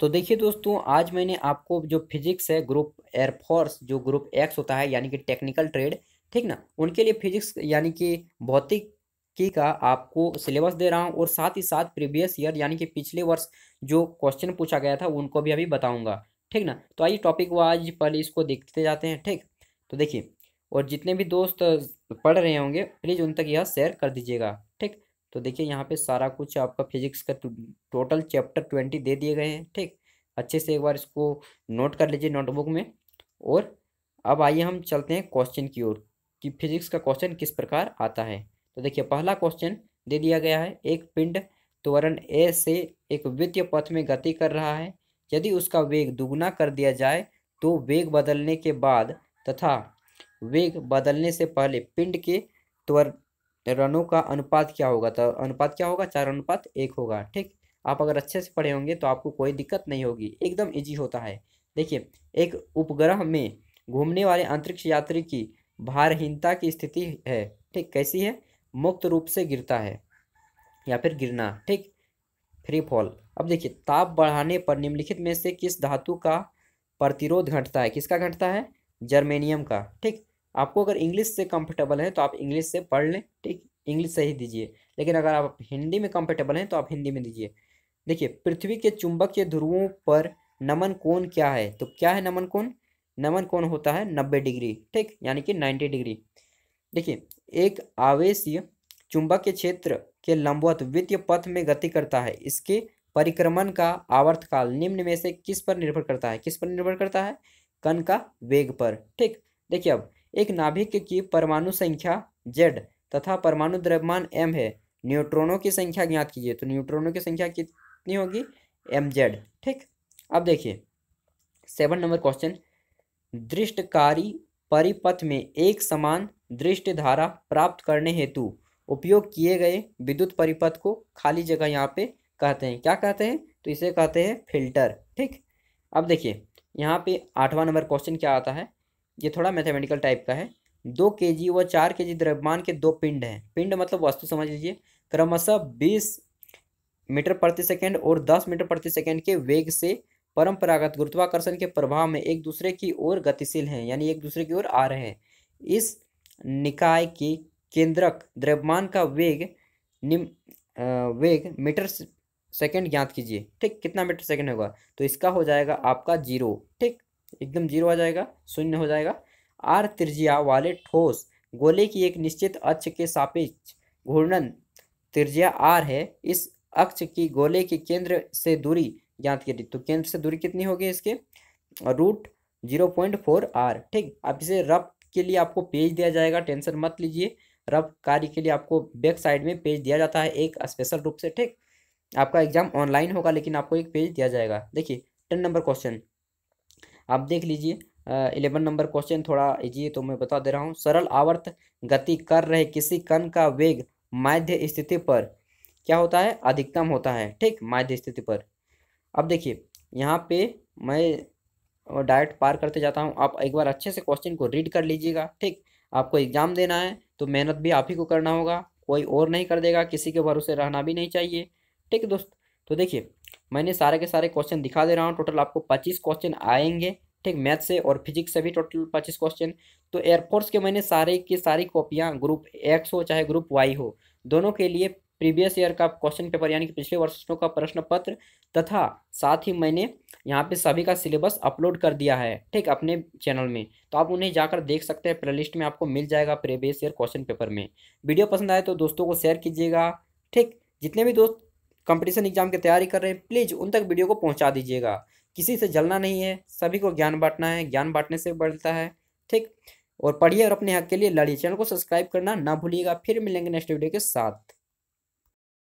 तो देखिए दोस्तों आज मैंने आपको जो फिजिक्स है ग्रुप एयरफोर्स जो ग्रुप एक्स होता है यानी कि टेक्निकल ट्रेड ठीक ना उनके लिए फिजिक्स यानी कि भौतिक की का आपको सिलेबस दे रहा हूँ और साथ ही साथ प्रीवियस ईयर यानी कि पिछले वर्ष जो क्वेश्चन पूछा गया था उनको भी अभी बताऊँगा ठीक ना तो आइए टॉपिक वाइज पहले इसको देखते जाते हैं ठीक तो देखिए और जितने भी दोस्त पढ़ रहे होंगे प्लीज़ उन तक यह शेयर कर दीजिएगा ठीक तो देखिए यहाँ पे सारा कुछ आपका फिजिक्स का तो टोटल चैप्टर ट्वेंटी दे दिए गए हैं ठीक अच्छे से एक बार इसको नोट कर लीजिए नोटबुक में और अब आइए हम चलते हैं क्वेश्चन की ओर कि फिजिक्स का क्वेश्चन किस प्रकार आता है तो देखिए पहला क्वेश्चन दे दिया गया है एक पिंड त्वरण ए से एक वित्तीय पथ में गति कर रहा है यदि उसका वेग दुगुना कर दिया जाए तो वेग बदलने के बाद तथा वेग बदलने से पहले पिंड के त्वर रनों का अनुपात क्या होगा तो अनुपात क्या होगा चार अनुपात एक होगा ठीक आप अगर अच्छे से पढ़े होंगे तो आपको कोई दिक्कत नहीं होगी एकदम इजी होता है देखिए एक उपग्रह में घूमने वाले अंतरिक्ष यात्री की भारहीनता की स्थिति है ठीक कैसी है मुक्त रूप से गिरता है या फिर गिरना ठीक फ्री फॉल अब देखिए ताप बढ़ाने पर निम्नलिखित में से किस धातु का प्रतिरोध घटता है किसका घटता है जर्मेनियम का ठीक आपको अगर इंग्लिश से कंफर्टेबल है तो आप इंग्लिश से पढ़ लें ठीक इंग्लिश से ही दीजिए लेकिन अगर आप हिंदी में कंफर्टेबल हैं तो आप हिंदी में दीजिए देखिए पृथ्वी के चुंबक के ध्रुवों पर नमन कोण क्या है तो क्या है नमन कोण नमन कोण होता है नब्बे डिग्री ठीक यानी कि नाइन्टी डिग्री देखिए एक आवेश चुंबक के क्षेत्र के लंबवत वित्तीय पथ में गति करता है इसके परिक्रमण का आवर्तकाल निम्न में से किस पर निर्भर करता है किस पर निर्भर करता है कण का वेग पर ठीक देखिए अब एक नाभिक की परमाणु संख्या जेड तथा परमाणु द्रव्यमान एम है न्यूट्रॉनों की संख्या ज्ञात कीजिए तो न्यूट्रॉनों की संख्या कितनी होगी एम जेड ठीक अब देखिए सेवन नंबर क्वेश्चन दृष्टकारी परिपथ में एक समान दृष्ट धारा प्राप्त करने हेतु उपयोग किए गए विद्युत परिपथ को खाली जगह यहाँ पे कहते हैं क्या कहते हैं तो इसे कहते हैं फिल्टर ठीक अब देखिए यहाँ पे आठवां नंबर क्वेश्चन क्या आता है ये थोड़ा मैथमेटिकल टाइप का है दो के जी व चार के जी द्रव्यमान के दो पिंड हैं पिंड मतलब वस्तु समझ लीजिए क्रमशः बीस मीटर प्रति सेकेंड और दस मीटर प्रति सेकेंड के वेग से परंपरागत गुरुत्वाकर्षण के प्रभाव में एक दूसरे की ओर गतिशील हैं यानी एक दूसरे की ओर आ रहे हैं इस निकाय के केंद्रक द्रव्यमान का वेग निम वेग मीटर सेकेंड ज्ञात कीजिए ठीक कितना मीटर सेकेंड होगा तो इसका हो जाएगा आपका जीरो ठीक एकदम जीरो आ जाएगा शून्य हो जाएगा आर त्रिज्या वाले ठोस गोले की एक निश्चित अक्ष के सापेक्ष घूर्णन त्रिज्या आर है इस अक्ष की गोले के केंद्र से दूरी ज्ञात की तो केंद्र से दूरी कितनी होगी इसके root zero point four R ठीक अब इसे रब के लिए आपको पेज दिया जाएगा टेंशन मत लीजिए रब कार्य के लिए आपको बैक साइड में पेज दिया जाता है एक स्पेशल रूप से ठीक आपका एग्जाम ऑनलाइन होगा लेकिन आपको एक पेज दिया जाएगा देखिए टेन नंबर क्वेश्चन आप देख लीजिए इलेवन नंबर क्वेश्चन थोड़ा इजी तो मैं बता दे रहा हूँ सरल आवर्त गति कर रहे किसी कण का वेग माध्य स्थिति पर क्या होता है अधिकतम होता है ठीक माध्य स्थिति पर अब देखिए यहाँ पे मैं डायरेक्ट पार करते जाता हूँ आप एक बार अच्छे से क्वेश्चन को रीड कर लीजिएगा ठीक आपको एग्जाम देना है तो मेहनत भी आप ही को करना होगा कोई और नहीं कर देगा किसी के भरोसे रहना भी नहीं चाहिए ठीक दोस्त तो देखिए मैंने सारे के सारे क्वेश्चन दिखा दे रहा हूँ टोटल आपको पच्चीस क्वेश्चन आएंगे ठीक मैथ से और फिजिक्स से भी टोटल पच्चीस क्वेश्चन तो एयरफोर्स के मैंने सारे की सारी कॉपियाँ ग्रुप एक्स हो चाहे ग्रुप वाई हो दोनों के लिए प्रीवियस ईयर का क्वेश्चन पेपर यानी कि पिछले वर्षों का प्रश्न पत्र तथा साथ ही मैंने यहाँ पे सभी का सिलेबस अपलोड कर दिया है ठीक अपने चैनल में तो आप उन्हें जाकर देख सकते हैं प्लेलिस्ट में आपको मिल जाएगा प्रीवियस ईयर क्वेश्चन पेपर में वीडियो पसंद आए तो दोस्तों को शेयर कीजिएगा ठीक जितने भी दोस्त कंपटीशन एग्जाम की तैयारी कर रहे हैं प्लीज़ उन तक वीडियो को पहुँचा दीजिएगा किसी से जलना नहीं है सभी को ज्ञान बांटना है ज्ञान बांटने से बढ़ता है ठीक और पढ़िए और अपने हक के लिए लड़िए चैनल को सब्सक्राइब करना ना भूलिएगा फिर मिलेंगे नेक्स्ट वीडियो के साथ